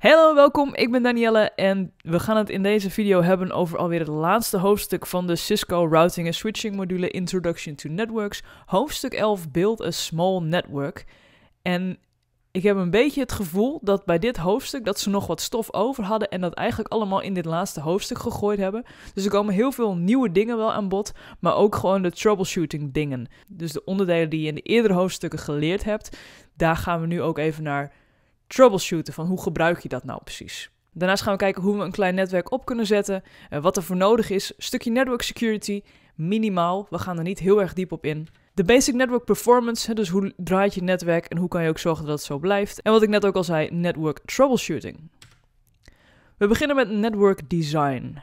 Hallo, welkom. Ik ben Danielle en we gaan het in deze video hebben over alweer het laatste hoofdstuk van de Cisco Routing and Switching module Introduction to Networks, hoofdstuk 11 Build a Small Network. En ik heb een beetje het gevoel dat bij dit hoofdstuk dat ze nog wat stof over hadden en dat eigenlijk allemaal in dit laatste hoofdstuk gegooid hebben. Dus er komen heel veel nieuwe dingen wel aan bod, maar ook gewoon de troubleshooting dingen. Dus de onderdelen die je in de eerdere hoofdstukken geleerd hebt, daar gaan we nu ook even naar troubleshooten van hoe gebruik je dat nou precies. Daarnaast gaan we kijken hoe we een klein netwerk op kunnen zetten, eh, wat er voor nodig is, stukje network security, minimaal, we gaan er niet heel erg diep op in. De basic network performance, dus hoe draait je netwerk en hoe kan je ook zorgen dat het zo blijft. En wat ik net ook al zei, network troubleshooting. We beginnen met network design.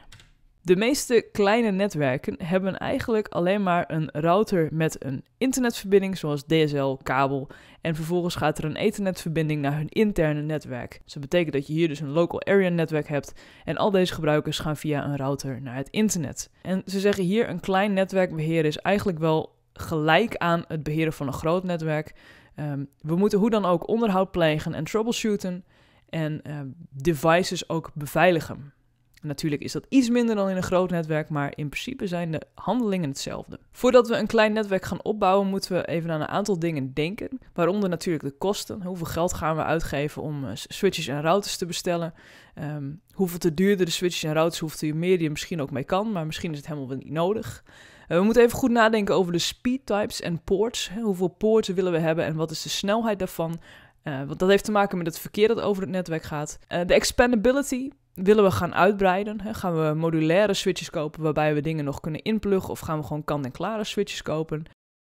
De meeste kleine netwerken hebben eigenlijk alleen maar een router met een internetverbinding, zoals DSL, kabel. En vervolgens gaat er een ethernetverbinding naar hun interne netwerk. Ze dus dat betekent dat je hier dus een local area netwerk hebt. En al deze gebruikers gaan via een router naar het internet. En ze zeggen hier: een klein netwerk beheren is eigenlijk wel gelijk aan het beheren van een groot netwerk. Ehm, we moeten hoe dan ook onderhoud plegen en troubleshooten. En ehm, devices ook beveiligen. Natuurlijk is dat iets minder dan in een groot netwerk, maar in principe zijn de handelingen hetzelfde. Voordat we een klein netwerk gaan opbouwen, moeten we even aan een aantal dingen denken, waaronder natuurlijk de kosten. Hoeveel geld gaan we uitgeven om eh, switches en routers te bestellen? Ehm, hoeveel te duurder de switches en routers, hoeveel meer je misschien ook mee kan, maar misschien is het helemaal niet nodig. Eh, we moeten even goed nadenken over de speed types en ports. Hoeveel poorten willen we hebben en wat is de snelheid daarvan? Eh, want dat heeft te maken met het verkeer dat over het netwerk gaat. De expandability, willen we gaan uitbreiden? Hè? Gaan we modulaire switches kopen waarbij we dingen nog kunnen inpluggen? Of gaan we gewoon kant-en-klare switches kopen?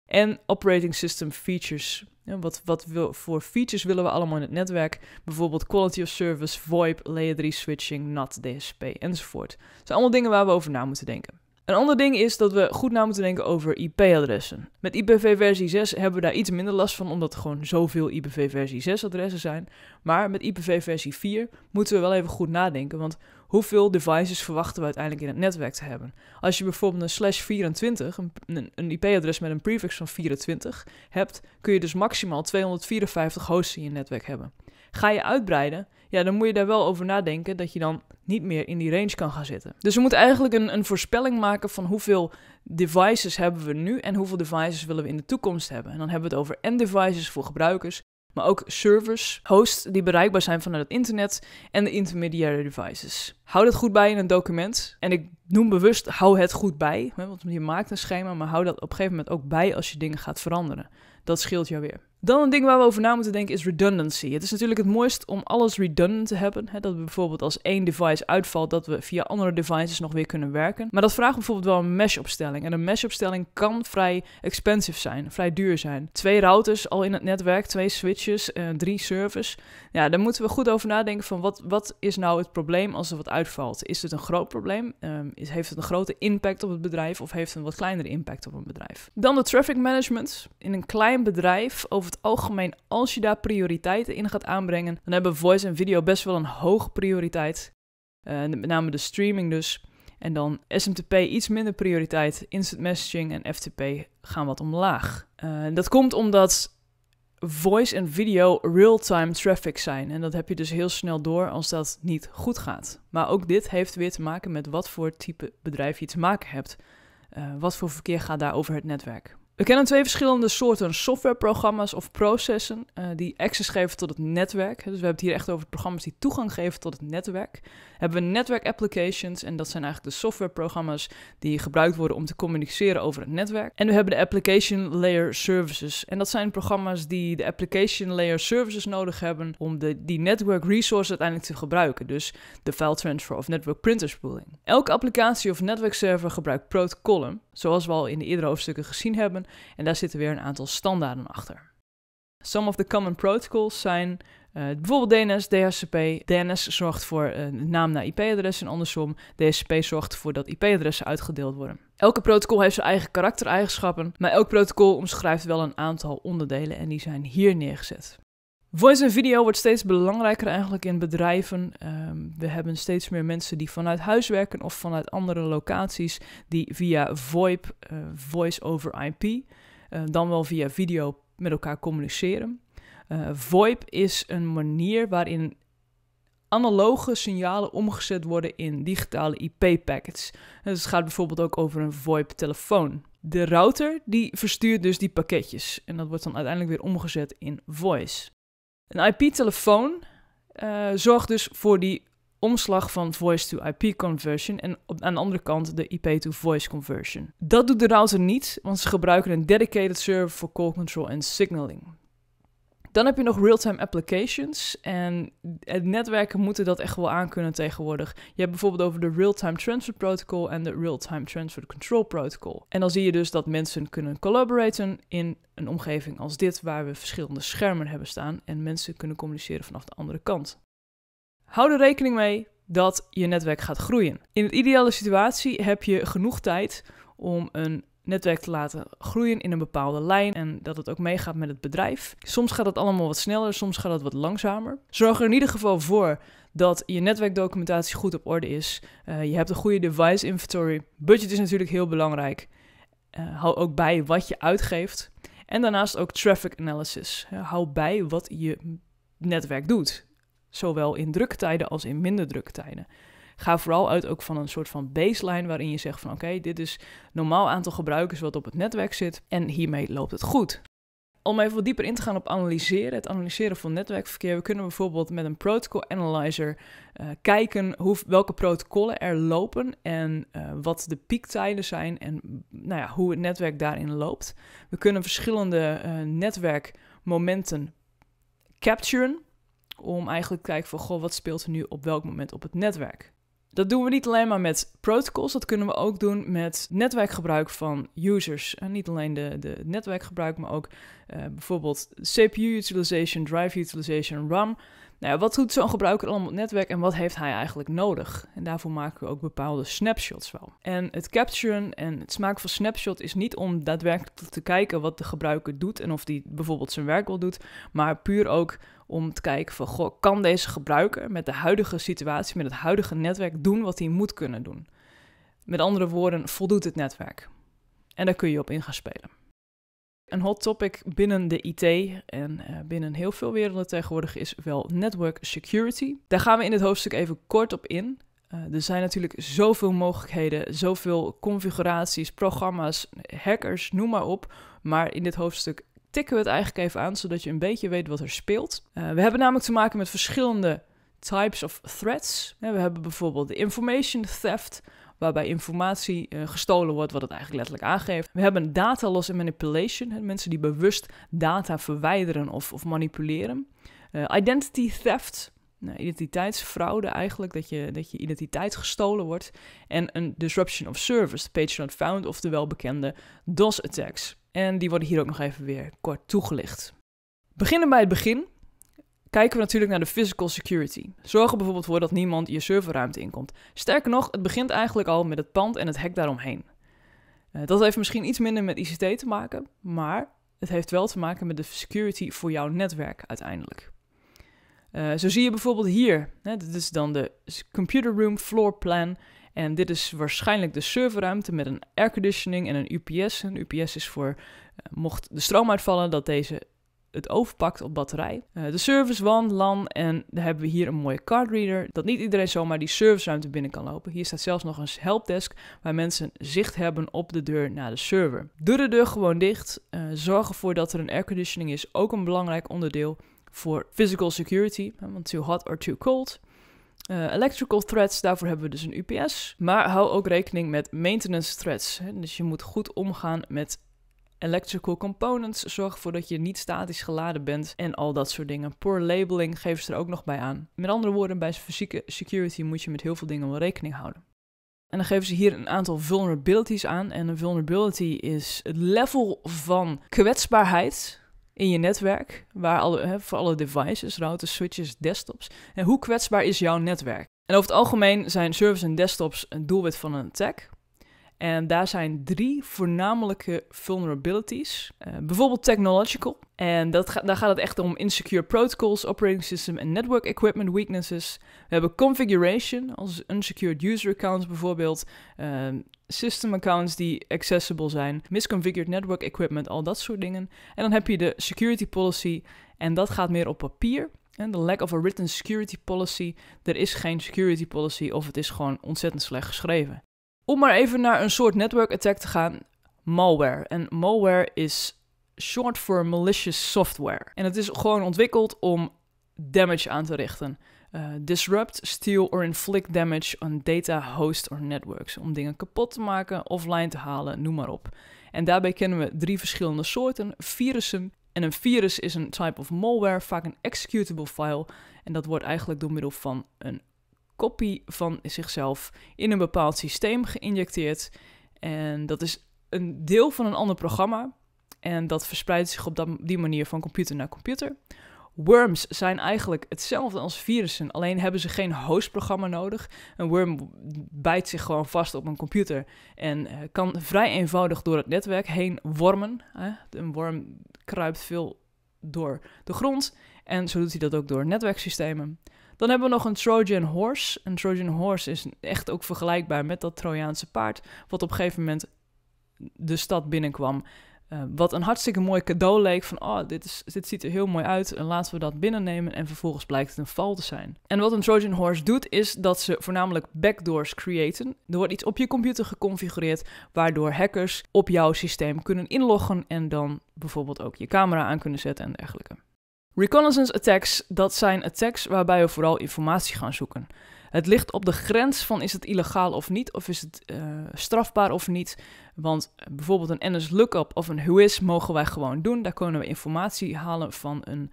En operating system features. wat, wat voor features willen we allemaal in het netwerk? Bijvoorbeeld quality of service, VoIP, layer 3 switching, NAT, DSP enzovoort. Dat zijn allemaal dingen waar we over na moeten denken. Een ander ding is dat we goed na moeten denken over IP-adressen. Met IPv 6 hebben we daar iets minder last van, omdat er gewoon zoveel IPv 6 adressen zijn. Maar met IPv 4 moeten we wel even goed nadenken, want hoeveel devices verwachten we uiteindelijk in het netwerk te hebben. Als je bijvoorbeeld een slash 24, een, een IP-adres met een prefix van 24, hebt, kun je dus maximaal 254 hosts in je netwerk hebben. Ga je uitbreiden, ja, dan moet je daar wel over nadenken dat je dan niet meer in die range kan gaan zitten. Dus we moeten eigenlijk een, een voorspelling maken van hoeveel devices hebben we nu en hoeveel devices willen we in de toekomst hebben. En dan hebben we het over end devices voor gebruikers maar ook servers, hosts die bereikbaar zijn vanuit het internet en de intermediary devices. Hou dat goed bij in een document. En ik noem bewust, hou het goed bij, want je maakt een schema, maar hou dat op een gegeven moment ook bij als je dingen gaat veranderen. Dat scheelt jou weer. Dan een ding waar we over na moeten denken is redundancy. Het is natuurlijk het mooist om alles redundant te hebben. Hè, dat we bijvoorbeeld als één device uitvalt, dat we via andere devices nog weer kunnen werken. Maar dat vraagt bijvoorbeeld wel een mesh-opstelling. En een mesh-opstelling kan vrij expensive zijn, vrij duur zijn. Twee routers al in het netwerk, twee switches, eh, drie servers. Ja, daar moeten we goed over nadenken van wat, wat is nou het probleem als er wat uitvalt? Is het een groot probleem? Ehm, is, heeft het een grote impact op het bedrijf of heeft het een wat kleinere impact op een bedrijf? Dan de traffic management. In een klein bedrijf over het algemeen, als je daar prioriteiten in gaat aanbrengen, dan hebben voice en video best wel een hoge prioriteit. Eh, met name de streaming dus. En dan SMTP iets minder prioriteit, instant messaging en FTP gaan wat omlaag. Eh, dat komt omdat voice en video real-time traffic zijn. En dat heb je dus heel snel door als dat niet goed gaat. Maar ook dit heeft weer te maken met wat voor type bedrijf je te maken hebt. Eh, wat voor verkeer gaat daar over het netwerk? We kennen twee verschillende soorten softwareprogramma's of processen eh, die access geven tot het netwerk. Dus we hebben het hier echt over programma's die toegang geven tot het netwerk. hebben we network applications en dat zijn eigenlijk de softwareprogramma's die gebruikt worden om te communiceren over het netwerk. En we hebben de application layer services en dat zijn programma's die de application layer services nodig hebben om de, die network resources uiteindelijk te gebruiken. Dus de file transfer of network printers pooling. Elke applicatie of netwerkserver gebruikt protocolen, zoals we al in de eerdere hoofdstukken gezien hebben. En daar zitten weer een aantal standaarden achter. Some of the common protocols zijn eh, bijvoorbeeld DNS, DHCP. DNS zorgt voor uh, naam naar IP-adres en andersom. DHCP zorgt ervoor dat IP-adressen uitgedeeld worden. Elke protocol heeft zijn eigen karaktereigenschappen, maar elk protocol omschrijft wel een aantal onderdelen en die zijn hier neergezet. Voice en video wordt steeds belangrijker eigenlijk in bedrijven. Ehm, we hebben steeds meer mensen die vanuit huis werken of vanuit andere locaties, die via VoIP, eh, Voice over IP, eh, dan wel via video met elkaar communiceren. Uh, VoIP is een manier waarin analoge signalen omgezet worden in digitale IP-packets. Dus het gaat bijvoorbeeld ook over een VoIP-telefoon. De router die verstuurt dus die pakketjes en dat wordt dan uiteindelijk weer omgezet in voice. Een IP-telefoon eh, zorgt dus voor die omslag van voice to IP conversion en aan de andere kant de IP to voice conversion. Dat doet de router niet, want ze gebruiken een dedicated server voor call control en signaling. Dan heb je nog real-time applications. En netwerken moeten dat echt wel aankunnen tegenwoordig. Je hebt bijvoorbeeld over de real-time transfer protocol en de real-time transfer control protocol. En dan zie je dus dat mensen kunnen collaboraten in een omgeving als dit, waar we verschillende schermen hebben staan en mensen kunnen communiceren vanaf de andere kant. Hou er rekening mee dat je netwerk gaat groeien. In een ideale situatie heb je genoeg tijd om een netwerk te laten groeien in een bepaalde lijn en dat het ook meegaat met het bedrijf. Soms gaat dat allemaal wat sneller, soms gaat dat wat langzamer. Zorg er in ieder geval voor dat je netwerkdocumentatie goed op orde is. Eh, je hebt een goede device inventory. Budget is natuurlijk heel belangrijk. Uh, hou ook bij wat je uitgeeft. En daarnaast ook traffic analysis. Uh, hou bij wat je netwerk doet. Zowel in tijden als in minder tijden ga vooral uit ook van een soort van baseline waarin je zegt van oké, dit is normaal aantal gebruikers wat op het netwerk zit en hiermee loopt het goed. Om even wat dieper in te gaan op analyseren, het analyseren van netwerkverkeer, we kunnen bijvoorbeeld met een protocol analyzer eh, kijken hoe, welke protocollen er lopen en eh, wat de piektijden zijn en nou ja, hoe het netwerk daarin loopt. We kunnen verschillende eh, netwerkmomenten capturen om eigenlijk te kijken van goh, wat speelt er nu op welk moment op het netwerk. Dat doen we niet alleen maar met protocols, dat kunnen we ook doen met netwerkgebruik van users. En niet alleen de, de netwerkgebruik, maar ook eh, bijvoorbeeld CPU utilization, drive utilization, RAM. Nou wat doet zo'n gebruiker allemaal op het netwerk en wat heeft hij eigenlijk nodig? En daarvoor maken we ook bepaalde snapshots wel. En het capturen en het maken van snapshot is niet om daadwerkelijk te kijken wat de gebruiker doet en of die bijvoorbeeld zijn werk wel doet, maar puur ook om te kijken van, kan deze gebruiker met de huidige situatie, met het huidige netwerk doen wat hij moet kunnen doen? Met andere woorden, voldoet het netwerk? En daar kun je op in gaan spelen. Een hot topic binnen de IT en eh, binnen heel veel werelden tegenwoordig is wel network security. Daar gaan we in dit hoofdstuk even kort op in. Eh, er zijn natuurlijk zoveel mogelijkheden, zoveel configuraties, programma's, hackers, noem maar op. Maar in dit hoofdstuk tikken we het eigenlijk even aan, zodat je een beetje weet wat er speelt. Eh, we hebben namelijk te maken met verschillende types of threats. We hebben bijvoorbeeld de information theft, waarbij informatie eh, gestolen wordt, wat het eigenlijk letterlijk aangeeft. We hebben data loss and manipulation, mensen die bewust data verwijderen of, of manipuleren. Eh, identity theft, nou, identiteitsfraude eigenlijk, dat je, dat je identiteit gestolen wordt. En een disruption of service, page not found, of de welbekende DOS-attacks. En die worden hier ook nog even weer kort toegelicht. Beginnen bij het begin kijken we natuurlijk naar de physical security. Zorg er bijvoorbeeld voor dat niemand je serverruimte inkomt. Sterker nog, het begint eigenlijk al met het pand en het hek daaromheen. Eh, dat heeft misschien iets minder met ICT te maken, maar het heeft wel te maken met de security voor jouw netwerk uiteindelijk. Eh, zo zie je bijvoorbeeld hier, hè, dit is dan de computer room floor plan. En dit is waarschijnlijk de serverruimte met een airconditioning en een UPS. Een UPS is voor, eh, mocht de stroom uitvallen, dat deze het overpakt op batterij. Eh, de service WAN, LAN en dan hebben we hier een mooie card reader. Dat niet iedereen zomaar die serviceruimte binnen kan lopen. Hier staat zelfs nog een helpdesk waar mensen zicht hebben op de deur naar de server. Doe de deur gewoon dicht. Eh, zorg ervoor dat er een airconditioning is. Ook een belangrijk onderdeel voor physical security. Eh, want too hot or too cold. electrical threats, daarvoor hebben we dus een UPS. Maar hou ook rekening met maintenance threats. Hè? Dus je moet goed omgaan met Electrical components zorgen ervoor dat je niet statisch geladen bent en al dat soort dingen. Poor labeling geven ze er ook nog bij aan. Met andere woorden, bij fysieke security moet je met heel veel dingen wel rekening houden. En dan geven ze hier een aantal vulnerabilities aan. En een vulnerability is het level van kwetsbaarheid in je netwerk, waar alle, hè, voor alle devices, routers, switches, desktops. En hoe kwetsbaar is jouw netwerk? En over het algemeen zijn servers en desktops een doelwit van een attack. En daar zijn drie voornamelijke vulnerabilities. Eh, bijvoorbeeld technological. En dat daar gaat het echt om insecure protocols, operating system en network equipment weaknesses. We hebben configuration, als unsecured user accounts bijvoorbeeld. Ehm, system accounts die accessible zijn. Misconfigured network equipment, al dat soort dingen. En dan heb je de security policy. En dat gaat meer op papier. En de lack of a written security policy. Er is geen security policy of het is gewoon ontzettend slecht geschreven. Om maar even naar een soort network attack te gaan, malware. En malware is short for malicious software. En het is gewoon ontwikkeld om damage aan te richten. Eh, disrupt, steal or inflict damage on data, host or networks. Om dingen kapot te maken, offline te halen, noem maar op. En daarbij kennen we drie verschillende soorten: virussen. En een virus is een type of malware, vaak een executable file. En dat wordt eigenlijk door middel van een kopie van zichzelf in een bepaald systeem geïnjecteerd. En dat is een deel van een ander programma. En dat verspreidt zich op die manier van computer naar computer. Worms zijn eigenlijk hetzelfde als virussen, alleen hebben ze geen hostprogramma nodig. Een worm bijt zich gewoon vast op een computer en eh, kan vrij eenvoudig door het netwerk heen wormen. Een worm kruipt veel door de grond en zo doet hij dat ook door netwerksystemen. Dan hebben we nog een Trojan Horse. Een Trojan Horse is echt ook vergelijkbaar met dat Trojaanse paard, wat op een gegeven moment de stad binnenkwam. Eh, wat een hartstikke mooi cadeau leek van, oh, dit, is, dit ziet er heel mooi uit en laten we dat binnennemen. En vervolgens blijkt het een val te zijn. En wat een Trojan Horse doet, is dat ze voornamelijk backdoors creëren. Er wordt iets op je computer geconfigureerd, waardoor hackers op jouw systeem kunnen inloggen en dan bijvoorbeeld ook je camera aan kunnen zetten en dergelijke. Reconnaissance attacks, dat zijn attacks waarbij we vooral informatie gaan zoeken. Het ligt op de grens van is het illegaal of niet, of is het eh, strafbaar of niet. Want bijvoorbeeld een NS lookup of een whois mogen wij gewoon doen. Daar kunnen we informatie halen van een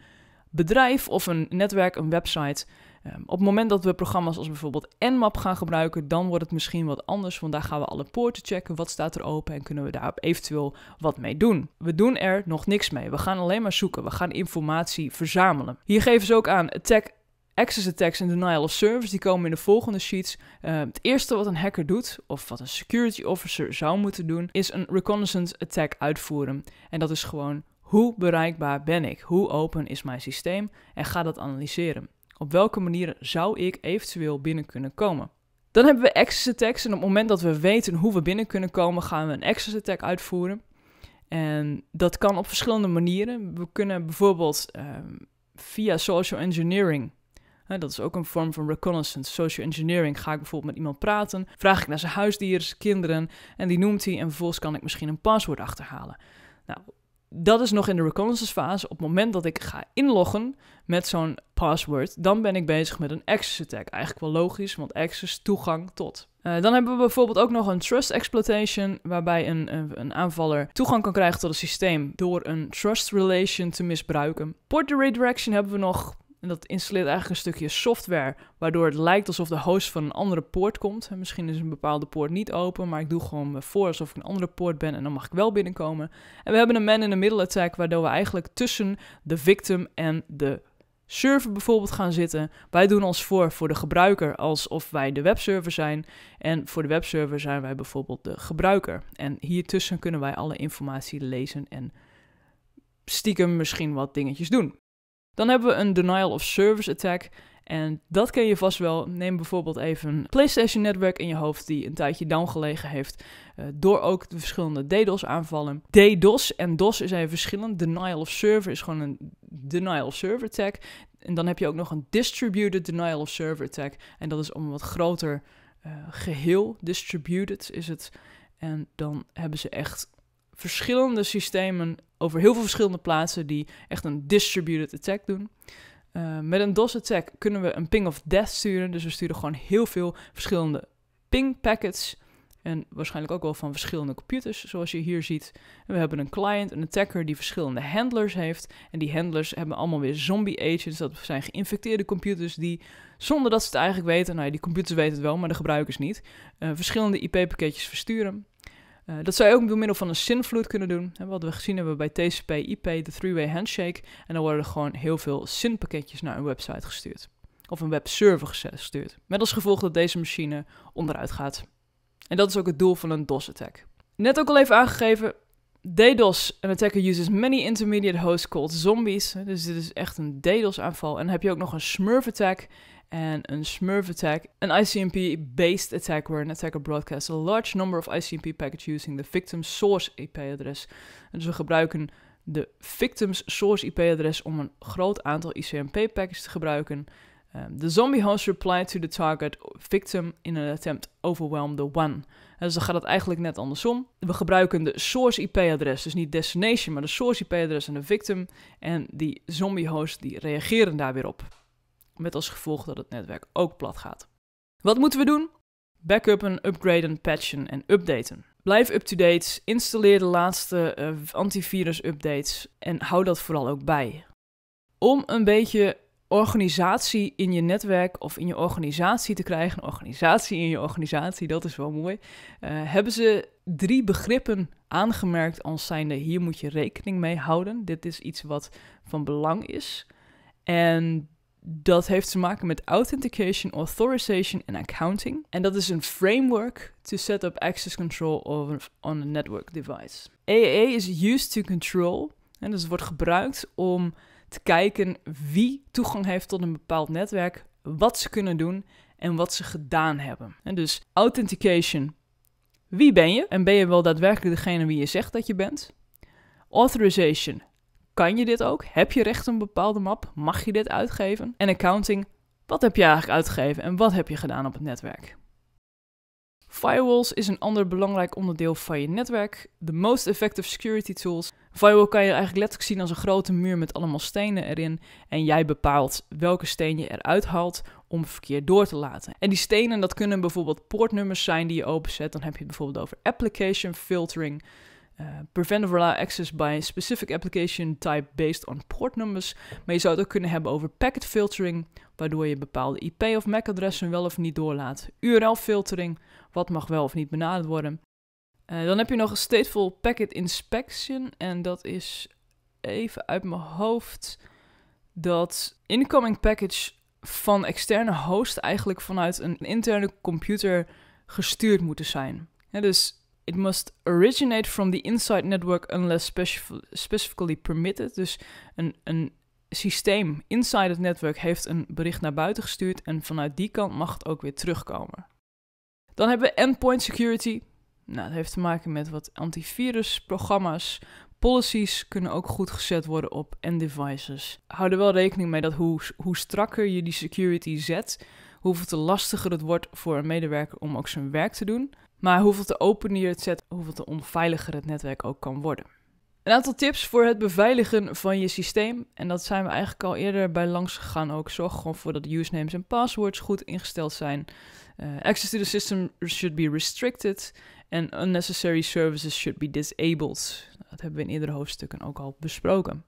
bedrijf of een netwerk, een website. Ehm, op het moment dat we programma's als bijvoorbeeld Nmap gaan gebruiken, dan wordt het misschien wat anders, want daar gaan we alle poorten checken, wat staat er open en kunnen we daar eventueel wat mee doen. We doen er nog niks mee, we gaan alleen maar zoeken, we gaan informatie verzamelen. Hier geven ze ook aan attack Access attacks en denial of service, die komen in de volgende sheets. Ehm, het eerste wat een hacker doet, of wat een security officer zou moeten doen, is een reconnaissance attack uitvoeren. En dat is gewoon hoe bereikbaar ben ik? Hoe open is mijn systeem? En ga dat analyseren. Op welke manieren zou ik eventueel binnen kunnen komen? Dan hebben we access attacks en op het moment dat we weten hoe we binnen kunnen komen, gaan we een access attack uitvoeren. En dat kan op verschillende manieren. We kunnen bijvoorbeeld ehm, via social engineering dat is ook een vorm van reconnaissance. Social engineering. Ga ik bijvoorbeeld met iemand praten, vraag ik naar zijn huisdieren, kinderen en die noemt hij en vervolgens kan ik misschien een paswoord achterhalen. Nou, dat is nog in de reconnaissance fase. Op het moment dat ik ga inloggen met zo'n password, dan ben ik bezig met een access attack. Eigenlijk wel logisch, want access toegang tot. Eh, dan hebben we bijvoorbeeld ook nog een trust exploitation, waarbij een, een, een aanvaller toegang kan krijgen tot het systeem door een trust relation te misbruiken. Port redirection hebben we nog. En dat installeert eigenlijk een stukje software, waardoor het lijkt alsof de host van een andere poort komt. misschien is een bepaalde poort niet open, maar ik doe gewoon voor alsof ik een andere poort ben en dan mag ik wel binnenkomen. En we hebben een man-in-the-middle attack, waardoor we eigenlijk tussen de victim en de server bijvoorbeeld gaan zitten. Wij doen ons voor voor de gebruiker alsof wij de webserver zijn. En voor de webserver zijn wij bijvoorbeeld de gebruiker. En hier tussen kunnen wij alle informatie lezen en stiekem misschien wat dingetjes doen. Dan hebben we een denial of service attack. En dat ken je vast wel. Neem bijvoorbeeld even een PlayStation netwerk in je hoofd die een tijdje down gelegen heeft. Eh, door ook de verschillende DDoS aanvallen. DDoS en DOS is verschillend. Denial of server is gewoon een denial of server attack. En dan heb je ook nog een distributed denial of server attack. En dat is om een wat groter eh, geheel. Distributed is het. En dan hebben ze echt verschillende systemen over heel veel verschillende plaatsen die echt een distributed attack doen. Eh, met een DOS-attack kunnen we een ping of death sturen. Dus we sturen gewoon heel veel verschillende ping packets. En waarschijnlijk ook wel van verschillende computers, zoals je hier ziet. we hebben een client, een attacker die verschillende handlers heeft. En die handlers hebben allemaal weer zombie agents. Dat zijn geïnfecteerde computers die, zonder dat ze het eigenlijk weten, nou ja, die computers weten het wel, maar de gebruikers niet, eh, verschillende IP-pakketjes versturen. Eh, dat zou je ook door middel van een synvloed kunnen doen. wat we gezien hebben bij TCP, IP, de three-way handshake. En dan worden er gewoon heel veel SIN-pakketjes naar een website gestuurd. Of een webserver gestuurd. Met als gevolg dat deze machine onderuit gaat. En dat is ook het doel van een DOS-attack. Net ook al even aangegeven, DDoS, an attacker uses many intermediate hosts called zombies. Dus dit is echt een DDoS-aanval. En dan heb je ook nog een smurf-attack. En een Smurf attack. An ICMP-based attack where an attacker broadcasts a large number of ICMP packets using the victim's source IP-adres. Dus we gebruiken de victim's source IP-adres om een groot aantal ICMP-packets te gebruiken. Um, ehm, the zombie host replied to the target victim in an attempt to overwhelm the one. Eh, dus dan gaat het eigenlijk net andersom. We gebruiken de source IP-adres, dus niet destination, maar de source IP-adres en de victim. En die zombie host die reageren daar weer op. Met als gevolg dat het netwerk ook plat gaat. Wat moeten we doen? Backuppen, upgraden, patchen en updaten. Blijf up-to-date, installeer de laatste eh, antivirus-updates en hou dat vooral ook bij. Om een beetje organisatie in je netwerk of in je organisatie te krijgen, organisatie in je organisatie, dat is wel mooi, eh, hebben ze drie begrippen aangemerkt als zijnde hier moet je rekening mee houden. Dit is iets wat van belang is. En dat heeft te maken met authentication, authorization en accounting. En dat is een framework to set up access control of, on a network device. AAA is used to control. En dus wordt gebruikt om te kijken wie toegang heeft tot een bepaald netwerk, wat ze kunnen doen en wat ze gedaan hebben. En dus authentication. Wie ben je? En ben je wel daadwerkelijk degene wie je zegt dat je bent? Authorization. Kan je dit ook? Heb je recht op een bepaalde map? Mag je dit uitgeven? En accounting, wat heb je eigenlijk uitgegeven en wat heb je gedaan op het netwerk? Firewalls is een ander belangrijk onderdeel van je netwerk. De most effective security tools. Firewall kan je eigenlijk letterlijk zien als een grote muur met allemaal stenen erin. En jij bepaalt welke steen je eruit haalt om verkeer door te laten. En die stenen, dat kunnen bijvoorbeeld poortnummers zijn die je openzet. Dan heb je het bijvoorbeeld over application filtering. Eh, prevent of allow access by specific application type based on port numbers. Maar je zou het ook kunnen hebben over packet filtering, waardoor je bepaalde IP of MAC-adressen wel of niet doorlaat. URL filtering, wat mag wel of niet benaderd worden. Eh, dan heb je nog een stateful packet inspection en dat is even uit mijn hoofd dat incoming package van externe host eigenlijk vanuit een interne computer gestuurd moeten zijn. dus It must originate from the inside network unless specifically permitted. Dus een, een systeem inside het netwerk heeft een bericht naar buiten gestuurd en vanuit die kant mag het ook weer terugkomen. Dan hebben we endpoint security. Nou, dat heeft te maken met wat antivirusprogramma's. Policies kunnen ook goed gezet worden op end-devices. Hou er wel rekening mee dat hoe, hoe strakker je die security zet, hoeveel te lastiger het wordt voor een medewerker om ook zijn werk te doen. Maar hoeveel te opener je het zet, hoeveel te onveiliger het netwerk ook kan worden. Een aantal tips voor het beveiligen van je systeem. En dat zijn we eigenlijk al eerder bij langs gegaan ook. Zorg gewoon voor dat usernames en passwords goed ingesteld zijn. Eh, access to the system should be restricted. En unnecessary services should be disabled. Dat hebben we in eerdere hoofdstukken ook al besproken.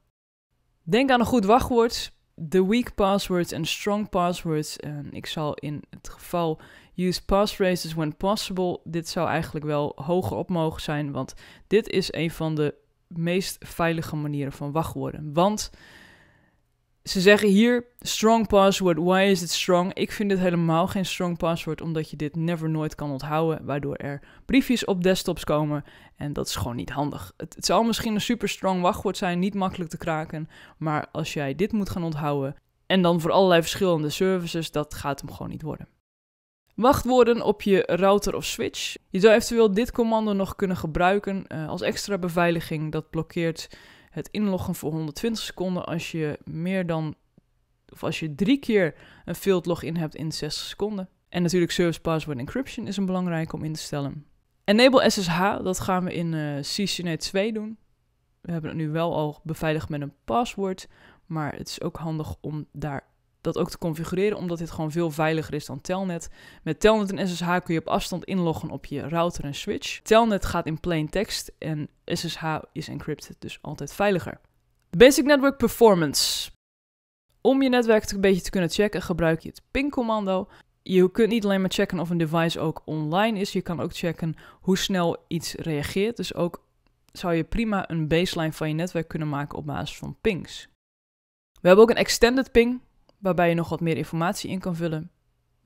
Denk aan een goed wachtwoord. De weak passwords en strong passwords. En ik zal in het geval Use passphrases when possible. Dit zou eigenlijk wel hoger op mogen zijn, want dit is een van de meest veilige manieren van wachtwoorden. Want ze zeggen hier strong password. Why is it strong? Ik vind dit helemaal geen strong password, omdat je dit never nooit kan onthouden, waardoor er briefjes op desktops komen en dat is gewoon niet handig. Het, het zal misschien een super strong wachtwoord zijn, niet makkelijk te kraken, maar als jij dit moet gaan onthouden en dan voor allerlei verschillende services, dat gaat hem gewoon niet worden wachtwoorden op je router of switch. Je zou eventueel dit commando nog kunnen gebruiken eh, als extra beveiliging. Dat blokkeert het inloggen voor 120 seconden als je meer dan of als je drie keer een field login hebt in 60 seconden. En natuurlijk service password encryption is een belangrijke om in te stellen. Enable SSH, dat gaan we in uh, eh, 2 e doen. We hebben het nu wel al beveiligd met een password. maar het is ook handig om daar dat ook te configureren, omdat dit gewoon veel veiliger is dan Telnet. Met Telnet en SSH kun je op afstand inloggen op je router en switch. Telnet gaat in plain text en SSH is encrypted, dus altijd veiliger. Basic Network Performance. Om je netwerk een beetje te kunnen checken gebruik je het ping-commando. Je kunt niet alleen maar checken of een device ook online is, je kan ook checken hoe snel iets reageert. Dus ook zou je prima een baseline van je netwerk kunnen maken op basis van pings. We hebben ook een extended ping, waarbij je nog wat meer informatie in kan vullen.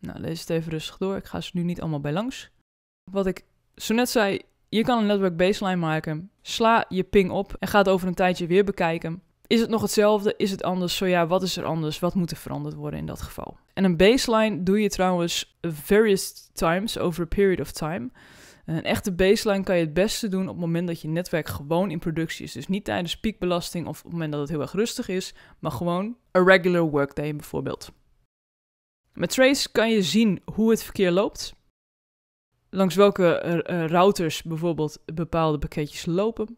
Nou, lees het even rustig door. Ik ga ze nu niet allemaal bij langs. Wat ik zo net zei, je kan een network baseline maken. Sla je ping op en ga het over een tijdje weer bekijken. Is het nog hetzelfde? Is het anders? Zo ja, wat is er anders? Wat moet er veranderd worden in dat geval? En een baseline doe je trouwens various times over a period of time. Een echte baseline kan je het beste doen op het moment dat je netwerk gewoon in productie is. Dus niet tijdens piekbelasting of op het moment dat het heel erg rustig is, maar gewoon een regular workday bijvoorbeeld. Met Trace kan je zien hoe het verkeer loopt. Langs welke eh, eh, routers bijvoorbeeld bepaalde pakketjes lopen.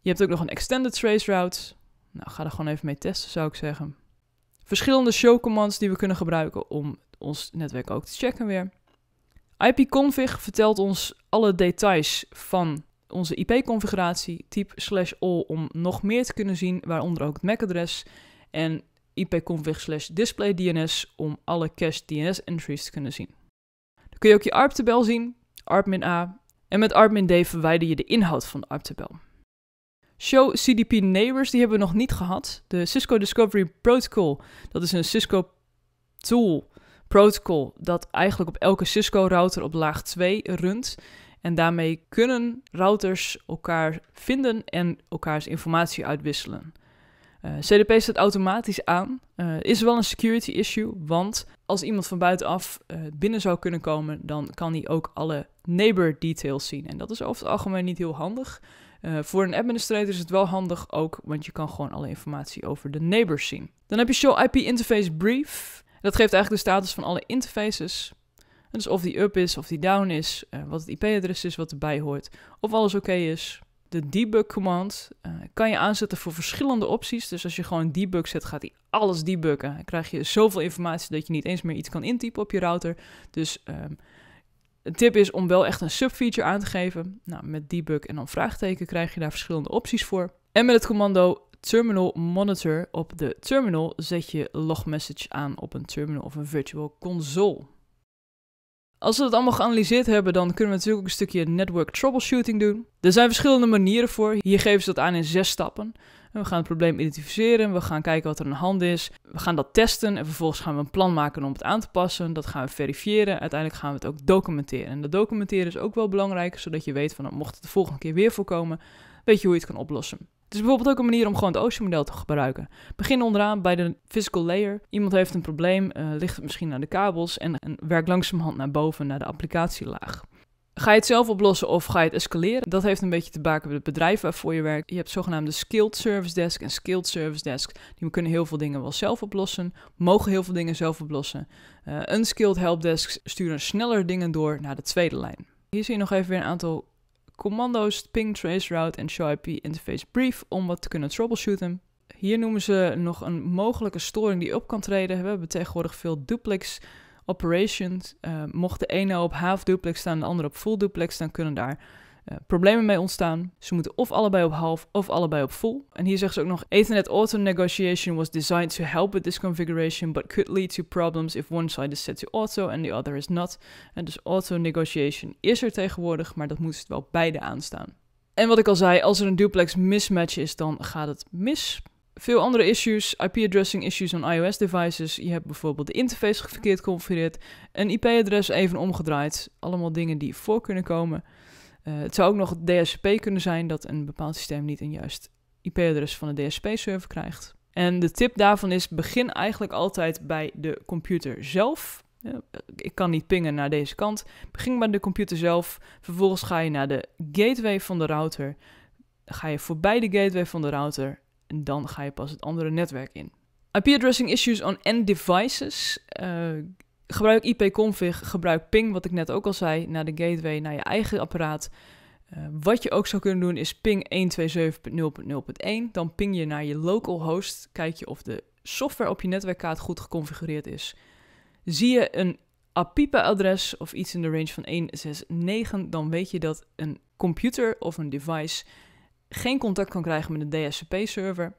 Je hebt ook nog een extended trace route. Nou, ga er gewoon even mee testen, zou ik zeggen. Verschillende show commands die we kunnen gebruiken om ons netwerk ook te checken weer. IPconfig vertelt ons alle details van onze IP-configuratie, type slash all, om nog meer te kunnen zien, waaronder ook het MAC-adres. En ipconfig slash display DNS om alle cached DNS-entries te kunnen zien. Dan kun je ook je ARP-tabel zien, arp a En met arp d verwijder je de inhoud van de ARP-tabel. Show CDP Neighbors, die hebben we nog niet gehad. De Cisco Discovery Protocol, dat is een Cisco tool protocol dat eigenlijk op elke Cisco-router op laag 2 runt. En daarmee kunnen routers elkaar vinden en elkaars informatie uitwisselen. Eh, CDP staat automatisch aan. Eh, is wel een security issue, want als iemand van buitenaf eh, binnen zou kunnen komen, dan kan hij ook alle neighbor details zien. En dat is over het algemeen niet heel handig. voor een administrator is het wel handig ook, want je kan gewoon alle informatie over de neighbors zien. Dan heb je show IP Interface Brief dat geeft eigenlijk de status van alle interfaces. dus of die up is, of die down is, eh, wat het IP-adres is wat erbij hoort, of alles oké is. De debug command eh, kan je aanzetten voor verschillende opties. Dus als je gewoon debug zet, gaat hij alles debuggen. Dan krijg je zoveel informatie dat je niet eens meer iets kan intypen op je router. Dus um, een tip is om wel echt een subfeature aan te geven. Nou, met debug en dan vraagteken krijg je daar verschillende opties voor. En met het commando Terminal Monitor. Op de terminal zet je log message aan op een terminal of een virtual console. Als we dat allemaal geanalyseerd hebben, dan kunnen we natuurlijk ook een stukje network troubleshooting doen. Er zijn verschillende manieren voor. Hier geven ze dat aan in zes stappen. we gaan het probleem identificeren, we gaan kijken wat er aan de hand is. We gaan dat testen en vervolgens gaan we een plan maken om het aan te passen. Dat gaan we verifiëren. Uiteindelijk gaan we het ook documenteren. En dat documenteren is ook wel belangrijk, zodat je weet van nou, mocht het de volgende keer weer voorkomen, weet je hoe je het kan oplossen. Het is bijvoorbeeld ook een manier om gewoon het OSHA-model te gebruiken. Begin onderaan bij de physical layer. Iemand heeft een probleem, eh, ligt het misschien aan de kabels en, en werk langzamerhand naar boven naar de applicatielaag. Ga je het zelf oplossen of ga je het escaleren? Dat heeft een beetje te maken met het bedrijf waarvoor je werkt. Je hebt zogenaamde skilled service desk en skilled service desks Die kunnen heel veel dingen wel zelf oplossen, mogen heel veel dingen zelf oplossen. Uh, eh, unskilled helpdesks sturen sneller dingen door naar de tweede lijn. Hier zie je nog even weer een aantal commando's, ping, trace route en show IP interface brief om wat te kunnen troubleshooten. Hier noemen ze nog een mogelijke storing die op kan treden. We hebben tegenwoordig veel duplex operations. Eh, mocht de ene op half duplex staan en de andere op full duplex, dan kunnen daar eh, problemen mee ontstaan. Ze moeten of allebei op half of allebei op vol. En hier zegt ze ook nog: Ethernet auto negotiation was designed to help with this configuration, but could lead to problems if one side is set to auto and the other is not. En dus auto negotiation is er tegenwoordig, maar dat moet wel beide aanstaan. En wat ik al zei, als er een duplex mismatch is, dan gaat het mis. Veel andere issues, IP-addressing issues on iOS devices. Je hebt bijvoorbeeld de interface verkeerd geconfigureerd, een IP-adres even omgedraaid. Allemaal dingen die voor kunnen komen. Eh, het zou ook nog het DSP kunnen zijn dat een bepaald systeem niet een juist IP-adres van de DSP-server krijgt. En de tip daarvan is: begin eigenlijk altijd bij de computer zelf. Ik kan niet pingen naar deze kant. Begin bij de computer zelf. Vervolgens ga je naar de gateway van de router. Ga je voorbij de gateway van de router. En dan ga je pas het andere netwerk in. IP addressing issues on end devices. Eh, Gebruik IP-config, gebruik ping, wat ik net ook al zei, naar de gateway, naar je eigen apparaat. Eh, wat je ook zou kunnen doen is ping 127.0.0.1. Dan ping je naar je localhost. Kijk je of de software op je netwerkkaart goed geconfigureerd is. Zie je een APIPA-adres of iets in de range van 169, dan weet je dat een computer of een device geen contact kan krijgen met een DSCP-server.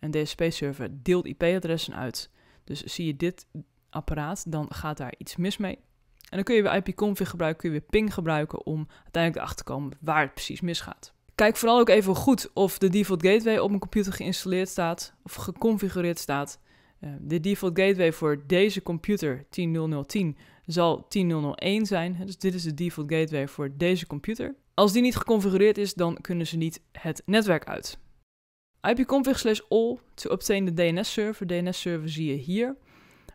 Een DSCP-server deelt IP-adressen uit. Dus zie je dit apparaat, dan gaat daar iets mis mee. En dan kun je weer ipconfig gebruiken, kun je weer ping gebruiken om uiteindelijk achter te komen waar het precies misgaat. Kijk vooral ook even goed of de default gateway op een computer geïnstalleerd staat of geconfigureerd staat. Eh, de default gateway voor deze computer 10.0.10 zal 10.0.1 zijn. Dus dit is de default gateway voor deze computer. Als die niet geconfigureerd is, dan kunnen ze niet het netwerk uit. ipconfig slash all to obtain the DNS server. DNS server zie je hier.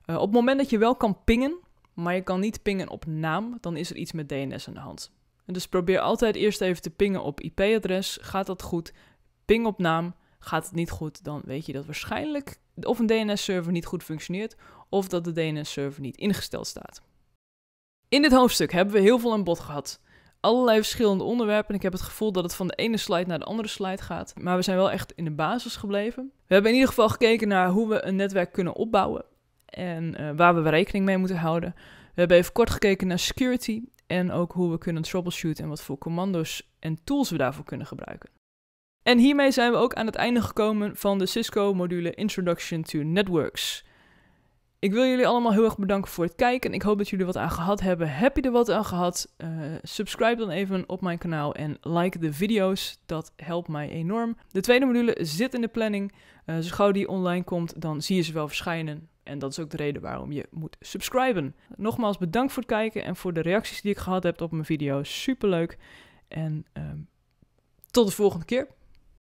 Eh, op het moment dat je wel kan pingen, maar je kan niet pingen op naam, dan is er iets met DNS aan de hand. dus probeer altijd eerst even te pingen op IP-adres. Gaat dat goed? Ping op naam. Gaat het niet goed, dan weet je dat waarschijnlijk of een DNS-server niet goed functioneert of dat de DNS-server niet ingesteld staat. In dit hoofdstuk hebben we heel veel aan bod gehad. Allerlei verschillende onderwerpen. Ik heb het gevoel dat het van de ene slide naar de andere slide gaat. Maar we zijn wel echt in de basis gebleven. We hebben in ieder geval gekeken naar hoe we een netwerk kunnen opbouwen en eh, waar we rekening mee moeten houden. We hebben even kort gekeken naar security en ook hoe we kunnen troubleshooten en wat voor commando's en tools we daarvoor kunnen gebruiken. En hiermee zijn we ook aan het einde gekomen van de Cisco-module Introduction to Networks. Ik wil jullie allemaal heel erg bedanken voor het kijken. Ik hoop dat jullie wat aan gehad hebben. Heb je er wat aan gehad? Eh, subscribe dan even op mijn kanaal en like de video's. Dat helpt mij enorm. De tweede module zit in de planning. Uh, zo gauw die online komt, dan zie je ze wel verschijnen. En dat is ook de reden waarom je moet subscriben. Nogmaals bedankt voor het kijken en voor de reacties die ik gehad heb op mijn video. Superleuk. En ehm, tot de volgende keer.